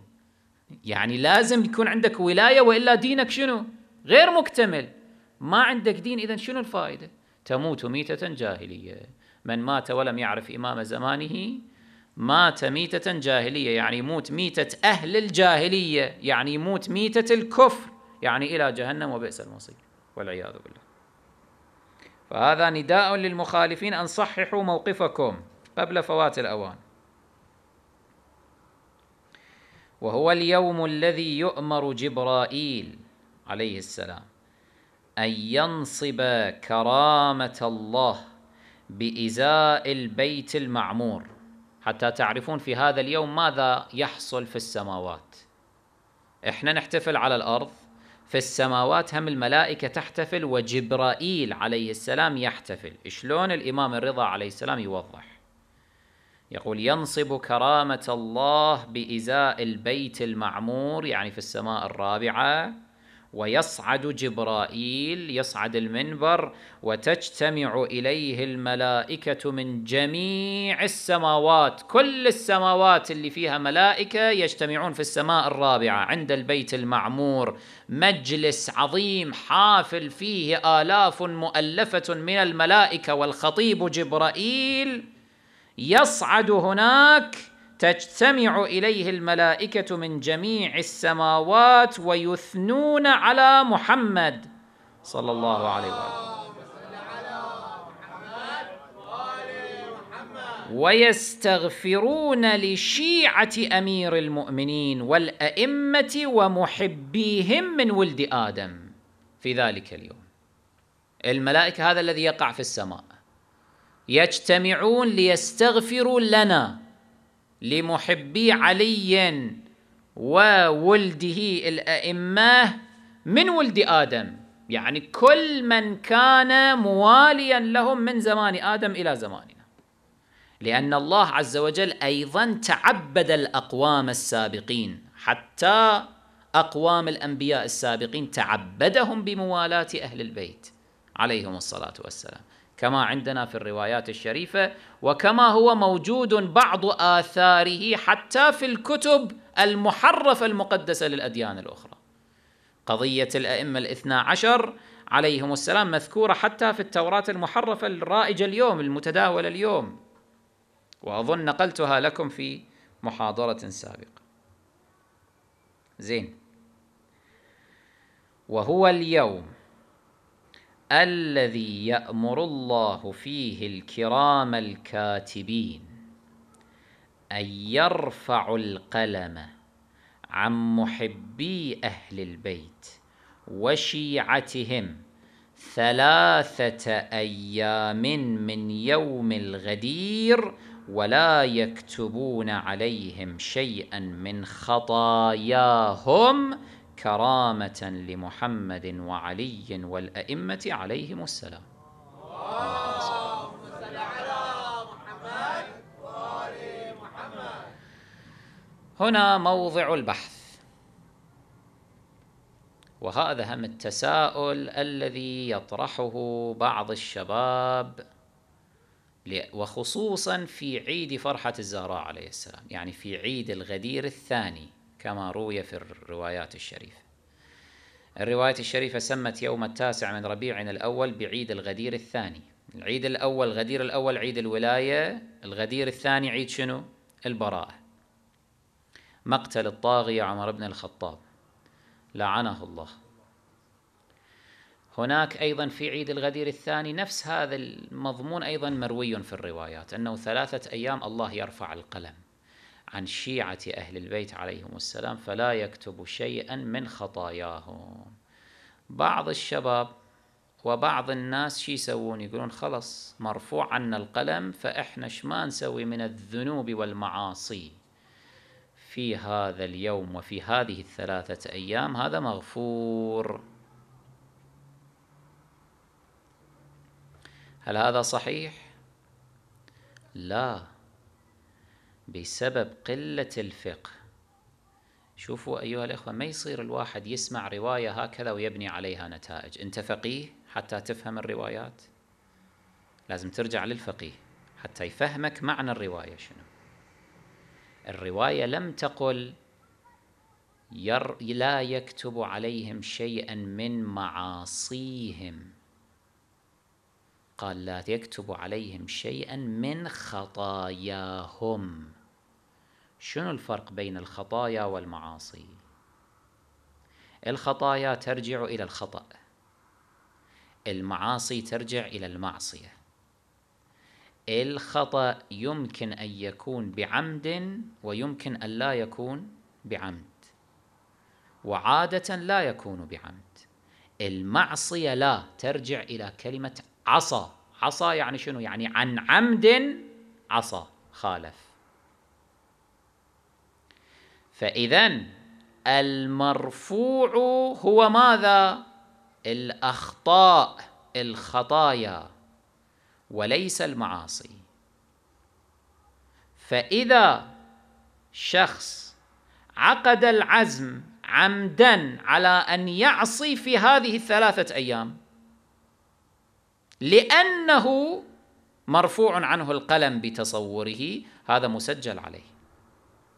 يعني لازم يكون عندك ولاية وإلا دينك شنو غير مكتمل ما عندك دين إذا شنو الفائدة تموت ميتة جاهلية من مات ولم يعرف إمام زمانه مات ميتة جاهلية يعني يموت ميتة أهل الجاهلية يعني يموت ميتة الكفر يعني إلى جهنم وبئس المصير والعياذ بالله فهذا نداء للمخالفين أن صححوا موقفكم قبل فوات الأوان وهو اليوم الذي يؤمر جبرائيل عليه السلام أن ينصب كرامة الله بإزاء البيت المعمور حتى تعرفون في هذا اليوم ماذا يحصل في السماوات احنا نحتفل على الارض في السماوات هم الملائكة تحتفل وجبرائيل عليه السلام يحتفل شلون الإمام الرضا عليه السلام يوضح يقول ينصب كرامة الله بإزاء البيت المعمور يعني في السماء الرابعة ويصعد جبرائيل يصعد المنبر وتجتمع اليه الملائكه من جميع السماوات كل السماوات اللي فيها ملائكه يجتمعون في السماء الرابعه عند البيت المعمور مجلس عظيم حافل فيه الاف مؤلفه من الملائكه والخطيب جبرائيل يصعد هناك تجتمع اليه الملائكه من جميع السماوات ويثنون على محمد صلى الله عليه واله ويستغفرون لشيعه امير المؤمنين والائمه ومحبيهم من ولد ادم في ذلك اليوم الملائكه هذا الذي يقع في السماء يجتمعون ليستغفروا لنا لمحبي علي وولده الأئمة من ولد آدم يعني كل من كان مواليا لهم من زمان آدم إلى زماننا لأن الله عز وجل أيضا تعبد الأقوام السابقين حتى أقوام الأنبياء السابقين تعبدهم بموالاة أهل البيت عليهم الصلاة والسلام كما عندنا في الروايات الشريفة وكما هو موجود بعض آثاره حتى في الكتب المحرفة المقدسة للأديان الأخرى قضية الأئمة الاثنى عشر عليهم السلام مذكورة حتى في التوراة المحرفة الرائجة اليوم المتداولة اليوم وأظن نقلتها لكم في محاضرة سابقة زين وهو اليوم الذي يأمر الله فيه الكرام الكاتبين أن يرفع القلم عن محبي أهل البيت وشيعتهم ثلاثة أيام من يوم الغدير ولا يكتبون عليهم شيئا من خطاياهم كرامة لمحمد وعلي والأئمة عليهم السلام اللهم صل على محمد وآل محمد هنا موضع البحث وهذا هم التساؤل الذي يطرحه بعض الشباب وخصوصا في عيد فرحة الزهراء عليه السلام يعني في عيد الغدير الثاني كما روي في الروايات الشريفة الرواية الشريفة سمت يوم التاسع من ربيع الأول بعيد الغدير الثاني العيد الأول غدير الأول عيد الولاية الغدير الثاني عيد شنو البراءة مقتل الطاغية عمر بن الخطاب لعنه الله هناك أيضا في عيد الغدير الثاني نفس هذا المضمون أيضا مروي في الروايات أنه ثلاثة أيام الله يرفع القلم عن شيعة أهل البيت عليهم السلام فلا يكتب شيئا من خطاياهم بعض الشباب وبعض الناس شي يسوون يقولون خلص مرفوع عنا القلم فإحنا ما نسوي من الذنوب والمعاصي في هذا اليوم وفي هذه الثلاثة أيام هذا مغفور هل هذا صحيح؟ لا بسبب قلة الفقه شوفوا أيها الأخوة ما يصير الواحد يسمع رواية هكذا ويبني عليها نتائج أنت فقيه حتى تفهم الروايات لازم ترجع للفقيه حتى يفهمك معنى الرواية شنو الرواية لم تقل ير لا يكتب عليهم شيئا من معاصيهم قال لا يكتب عليهم شيئا من خطاياهم شنو الفرق بين الخطايا والمعاصي الخطايا ترجع الى الخطا المعاصي ترجع الى المعصيه الخطا يمكن ان يكون بعمد ويمكن ان لا يكون بعمد وعاده لا يكون بعمد المعصيه لا ترجع الى كلمه عصى عصى يعني شنو يعني عن عمد عصى خالف فإذا المرفوع هو ماذا؟ الأخطاء الخطايا وليس المعاصي فإذا شخص عقد العزم عمدا على أن يعصي في هذه الثلاثة أيام لأنه مرفوع عنه القلم بتصوره هذا مسجل عليه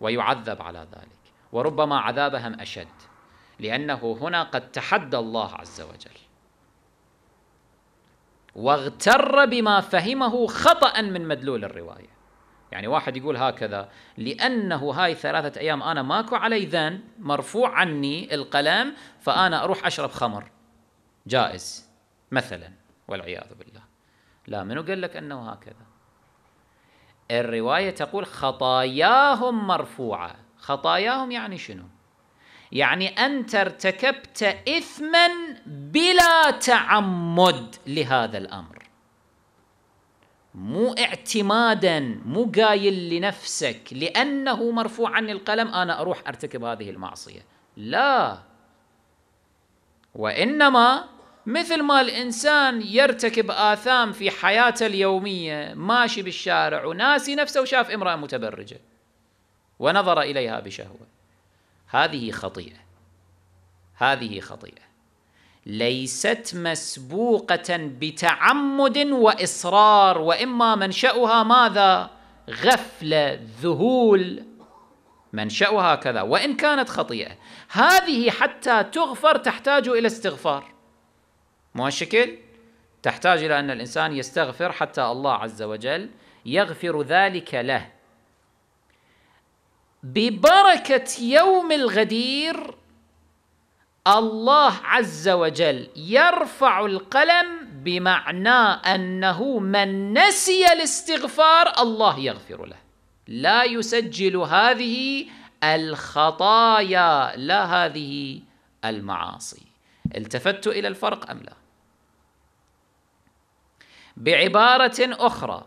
ويعذب على ذلك وربما عذابهم أشد لأنه هنا قد تحدى الله عز وجل واغتر بما فهمه خطأ من مدلول الرواية يعني واحد يقول هكذا لأنه هاي ثلاثة أيام أنا ماكو علي ذن مرفوع عني القلم فأنا أروح أشرب خمر جائز مثلا والعياذ بالله لا منو قال لك أنه هكذا الرواية تقول خطاياهم مرفوعة خطاياهم يعني شنو؟ يعني أنت ارتكبت إثما بلا تعمد لهذا الأمر مو اعتمادا مو قايل لنفسك لأنه مرفوع عن القلم أنا أروح أرتكب هذه المعصية لا وإنما مثل ما الانسان يرتكب اثام في حياته اليوميه ماشي بالشارع وناسي نفسه وشاف امراه متبرجه ونظر اليها بشهوه هذه خطيئه هذه خطيئه ليست مسبوقه بتعمد واصرار واما منشاها ماذا غفله ذهول منشاها كذا وان كانت خطيئه هذه حتى تغفر تحتاج الى استغفار مو الشكل تحتاج إلى أن الإنسان يستغفر حتى الله عز وجل يغفر ذلك له ببركة يوم الغدير الله عز وجل يرفع القلم بمعنى أنه من نسي الاستغفار الله يغفر له لا يسجل هذه الخطايا لا هذه المعاصي التفت إلى الفرق أم لا بعبارة أخرى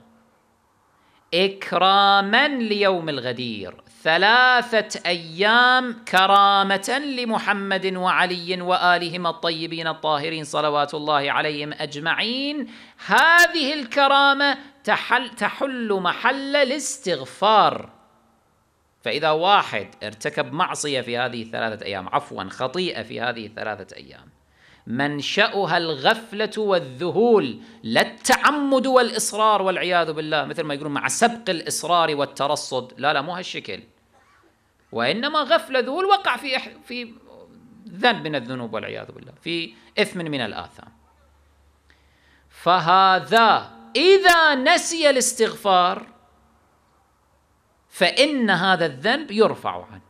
إكراما ليوم الغدير ثلاثة أيام كرامة لمحمد وعلي وآلهما الطيبين الطاهرين صلوات الله عليهم أجمعين هذه الكرامة تحل, تحل محل الاستغفار فإذا واحد ارتكب معصية في هذه الثلاثة أيام عفوا خطيئة في هذه الثلاثة أيام منشأها الغفلة والذهول لا التعمد والإصرار والعياذ بالله مثل ما يقولون مع سبق الإصرار والترصد لا لا مو هالشكل وإنما غفلة ذهول وقع في في ذنب من الذنوب والعياذ بالله في إثم من الآثام فهذا إذا نسي الاستغفار فإن هذا الذنب يرفع عنه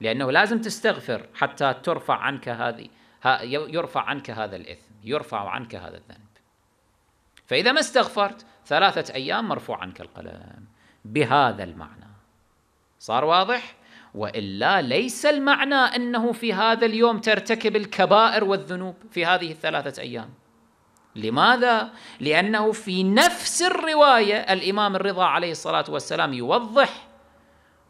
لأنه لازم تستغفر حتى ترفع عنك هذه يرفع عنك هذا الإثم يرفع عنك هذا الذنب فإذا ما استغفرت ثلاثة أيام مرفوع عنك القلم بهذا المعنى صار واضح؟ والا ليس المعنى انه في هذا اليوم ترتكب الكبائر والذنوب في هذه الثلاثه ايام. لماذا؟ لانه في نفس الروايه الامام الرضا عليه الصلاه والسلام يوضح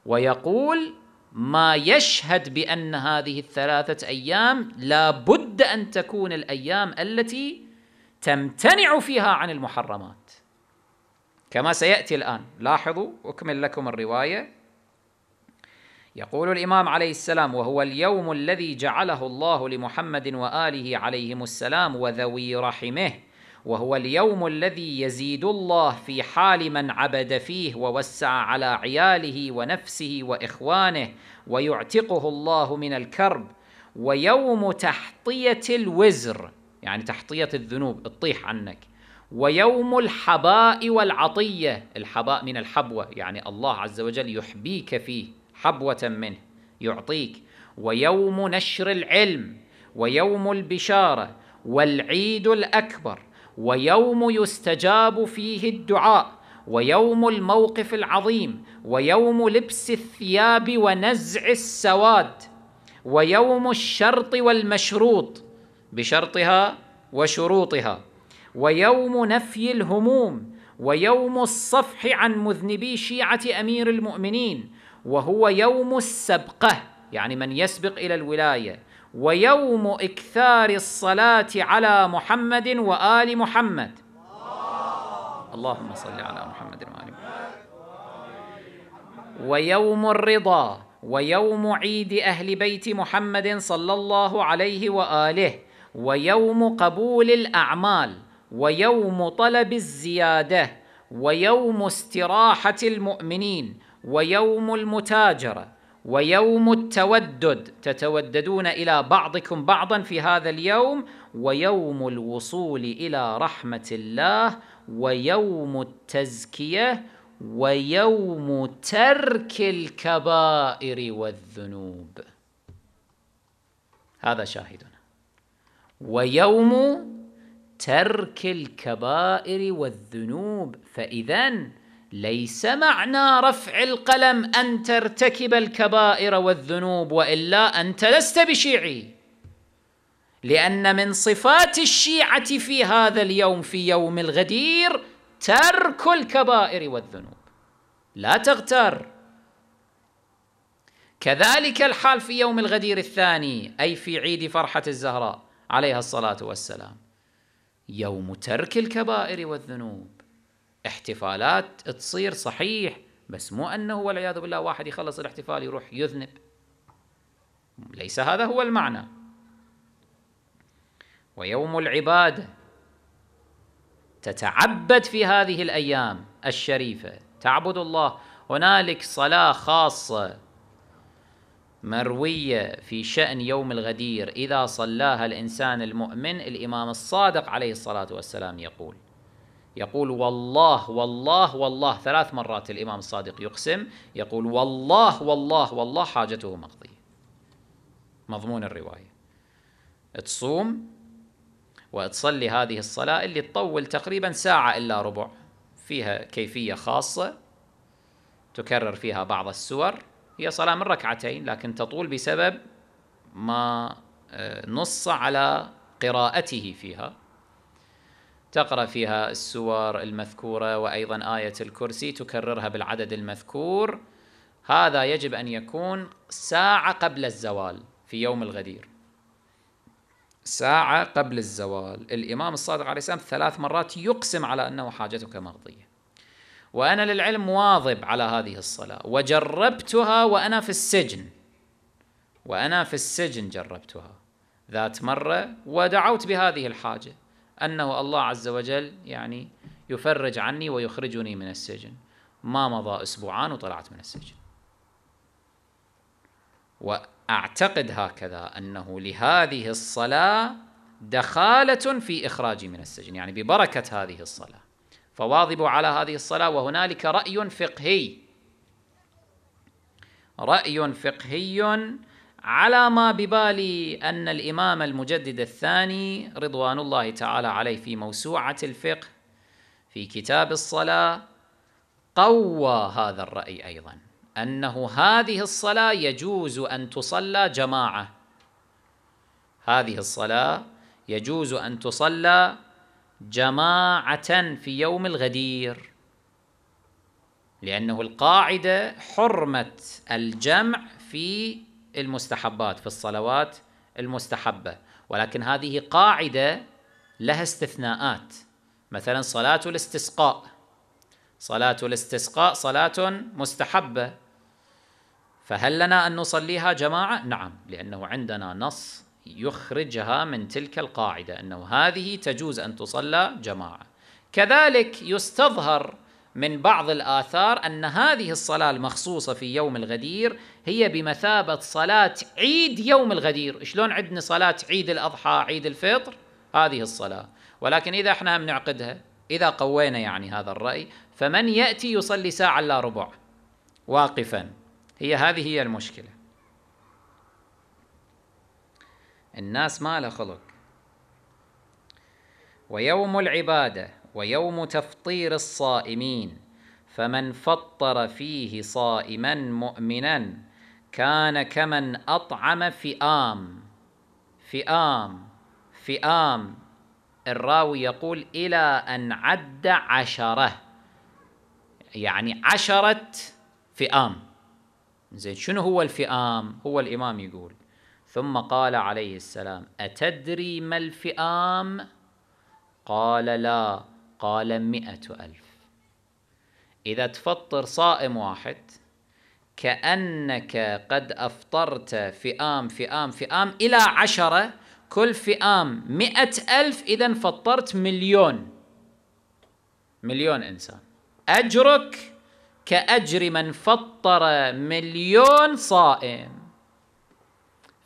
ويقول ما يشهد بأن هذه الثلاثة أيام لا بد أن تكون الأيام التي تمتنع فيها عن المحرمات كما سيأتي الآن لاحظوا أكمل لكم الرواية يقول الإمام عليه السلام وهو اليوم الذي جعله الله لمحمد وآله عليهم السلام وذوي رحمه وهو اليوم الذي يزيد الله في حال من عبد فيه ووسع على عياله ونفسه واخوانه ويعتقه الله من الكرب ويوم تحطيه الوزر يعني تحطيه الذنوب تطيح عنك ويوم الحباء والعطيه الحباء من الحبوه يعني الله عز وجل يحبيك فيه حبوه منه يعطيك ويوم نشر العلم ويوم البشاره والعيد الاكبر ويوم يستجاب فيه الدعاء ويوم الموقف العظيم ويوم لبس الثياب ونزع السواد ويوم الشرط والمشروط بشرطها وشروطها ويوم نفي الهموم ويوم الصفح عن مذنبي شيعه امير المؤمنين وهو يوم السبقه يعني من يسبق الى الولايه ويوم إكثار الصلاة على محمد وآل محمد اللهم صل على محمد وآل محمد ويوم الرضا ويوم عيد أهل بيت محمد صلى الله عليه وآله ويوم قبول الأعمال ويوم طلب الزيادة ويوم استراحة المؤمنين ويوم المتاجرة ويوم التودد تتوددون الى بعضكم بعضا في هذا اليوم ويوم الوصول الى رحمه الله ويوم التزكيه ويوم ترك الكبائر والذنوب هذا شاهدنا ويوم ترك الكبائر والذنوب فاذا ليس معنى رفع القلم أن ترتكب الكبائر والذنوب وإلا أنت لست بشيعي لأن من صفات الشيعة في هذا اليوم في يوم الغدير ترك الكبائر والذنوب لا تغتر كذلك الحال في يوم الغدير الثاني أي في عيد فرحة الزهراء عليها الصلاة والسلام يوم ترك الكبائر والذنوب احتفالات تصير صحيح بس مو انه والعياذ بالله واحد يخلص الاحتفال يروح يذنب ليس هذا هو المعنى ويوم العباده تتعبد في هذه الايام الشريفه تعبد الله هنالك صلاه خاصه مرويه في شان يوم الغدير اذا صلاها الانسان المؤمن الامام الصادق عليه الصلاه والسلام يقول يقول والله والله والله ثلاث مرات الإمام الصادق يقسم يقول والله والله والله حاجته مقضية مضمون الرواية تصوم وتصلي هذه الصلاة اللي تطول تقريبا ساعة إلا ربع فيها كيفية خاصة تكرر فيها بعض السور هي صلاة من ركعتين لكن تطول بسبب ما آه، نص على قراءته فيها تقرأ فيها السور المذكورة وأيضا آية الكرسي تكررها بالعدد المذكور هذا يجب أن يكون ساعة قبل الزوال في يوم الغدير ساعة قبل الزوال الإمام الصادق عليه السلام ثلاث مرات يقسم على أنه حاجتك مغضية وأنا للعلم واظب على هذه الصلاة وجربتها وأنا في السجن وأنا في السجن جربتها ذات مرة ودعوت بهذه الحاجة أنه الله عز وجل يعني يفرج عني ويخرجني من السجن ما مضى أسبوعان وطلعت من السجن وأعتقد هكذا أنه لهذه الصلاة دخالة في إخراجي من السجن يعني ببركة هذه الصلاة فواظبوا على هذه الصلاة وهنالك رأي فقهي رأي فقهي على ما ببالي أن الإمام المجدد الثاني رضوان الله تعالى عليه في موسوعة الفقه في كتاب الصلاة قوى هذا الرأي أيضا أنه هذه الصلاة يجوز أن تصلى جماعة هذه الصلاة يجوز أن تصلى جماعة في يوم الغدير لأنه القاعدة حرمة الجمع في المستحبات في الصلوات المستحبة ولكن هذه قاعدة لها استثناءات مثلا صلاة الاستسقاء صلاة الاستسقاء صلاة مستحبة فهل لنا أن نصليها جماعة؟ نعم لأنه عندنا نص يخرجها من تلك القاعدة أنه هذه تجوز أن تصلى جماعة كذلك يستظهر من بعض الآثار أن هذه الصلاة المخصوصة في يوم الغدير هي بمثابة صلاة عيد يوم الغدير شلون عندنا صلاة عيد الأضحى عيد الفطر هذه الصلاة ولكن إذا احنا بنعقدها نعقدها إذا قوينا يعني هذا الرأي فمن يأتي يصلي ساعة لا ربع واقفا هي هذه هي المشكلة الناس ما لها خلق ويوم العباده ويوم تفطير الصائمين فمن فطر فيه صائما مؤمنا كان كمن أطعم فئام فئام فئام الراوي يقول إلى أن عد عشرة يعني عشرة فئام زين شنو هو الفئام هو الإمام يقول ثم قال عليه السلام أتدري ما الفئام قال لا قال مئة ألف إذا تفطر صائم واحد كأنك قد أفطرت فئام فئام فئام إلى عشرة كل فئام مئة ألف إذا فطرت مليون مليون إنسان أجرك كأجر من فطر مليون صائم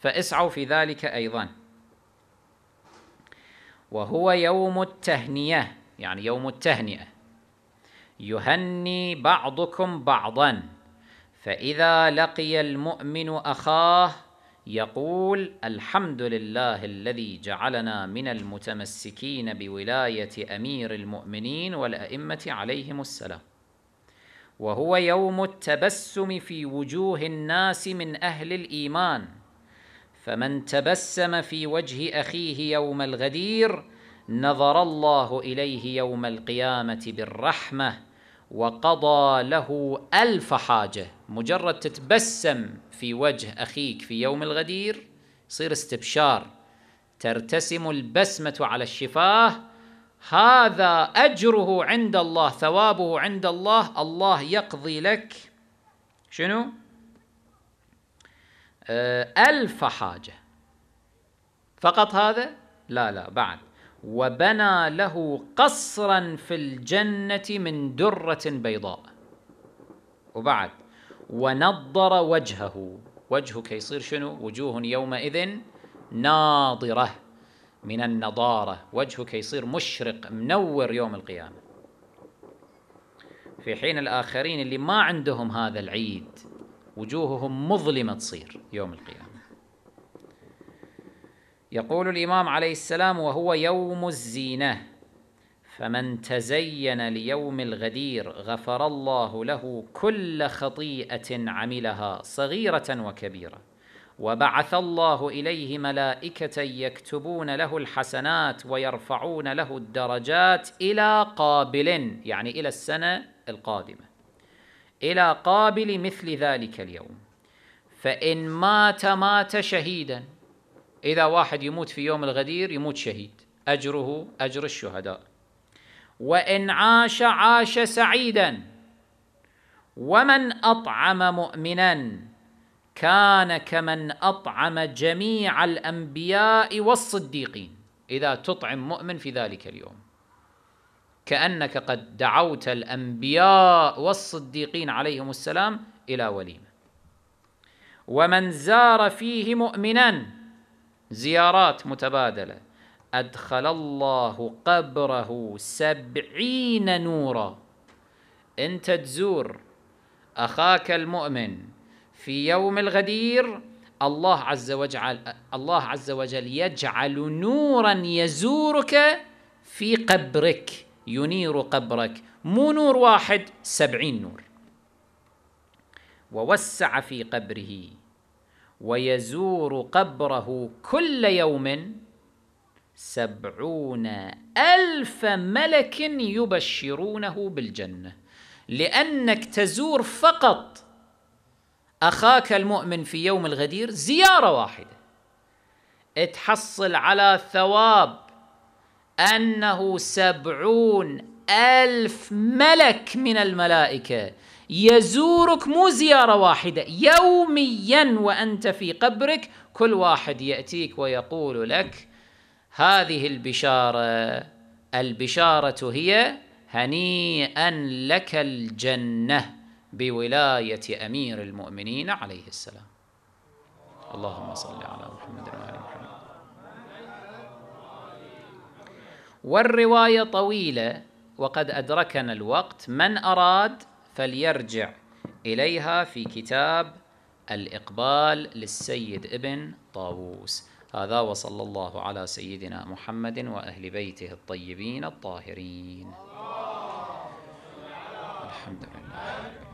فاسعوا في ذلك أيضا وهو يوم التهنيه يعني يوم التهنئة يهني بعضكم بعضا فإذا لقي المؤمن أخاه يقول الحمد لله الذي جعلنا من المتمسكين بولاية أمير المؤمنين والأئمة عليهم السلام وهو يوم التبسم في وجوه الناس من أهل الإيمان فمن تبسم في وجه أخيه يوم الغدير نظر الله إليه يوم القيامة بالرحمة وقضى له ألف حاجة مجرد تتبسم في وجه أخيك في يوم الغدير يصير استبشار ترتسم البسمة على الشفاه هذا أجره عند الله ثوابه عند الله الله يقضي لك شنو؟ ألف حاجة فقط هذا؟ لا لا بعد وبنى له قصرا في الجنة من درة بيضاء وبعد ونضر وجهه وجهك يصير شنو وجوه يومئذ ناضرة من النضارة وجهك يصير مشرق منور يوم القيامة في حين الآخرين اللي ما عندهم هذا العيد وجوههم مظلمة تصير يوم القيامة يقول الإمام عليه السلام وهو يوم الزينة فمن تزين ليوم الغدير غفر الله له كل خطيئة عملها صغيرة وكبيرة وبعث الله إليه ملائكة يكتبون له الحسنات ويرفعون له الدرجات إلى قابل يعني إلى السنة القادمة إلى قابل مثل ذلك اليوم فإن مات مات شهيداً إذا واحد يموت في يوم الغدير يموت شهيد أجره أجر الشهداء وإن عاش عاش سعيدا ومن أطعم مؤمنا كان كمن أطعم جميع الأنبياء والصديقين إذا تطعم مؤمن في ذلك اليوم كأنك قد دعوت الأنبياء والصديقين عليهم السلام إلى وليمة ومن زار فيه مؤمنا زيارات متبادلة أدخل الله قبره سبعين نورا أنت تزور أخاك المؤمن في يوم الغدير الله عز وجل الله عز وجل يجعل نورا يزورك في قبرك ينير قبرك مو نور واحد سبعين نور ووسع في قبره ويزور قبره كل يوم سبعون ألف ملك يبشرونه بالجنة لأنك تزور فقط أخاك المؤمن في يوم الغدير زيارة واحدة تحصل على ثواب أنه سبعون ألف ملك من الملائكة يزورك مو زيارة واحدة يوميا وأنت في قبرك كل واحد يأتيك ويقول لك هذه البشارة البشارة هي هنيئا لك الجنة بولاية أمير المؤمنين عليه السلام اللهم صل على محمد وعلى محمد والرواية طويلة وقد أدركنا الوقت من أراد فليرجع إليها في كتاب الإقبال للسيد ابن طاووس هذا وصلى الله على سيدنا محمد وأهل بيته الطيبين الطاهرين الحمد لله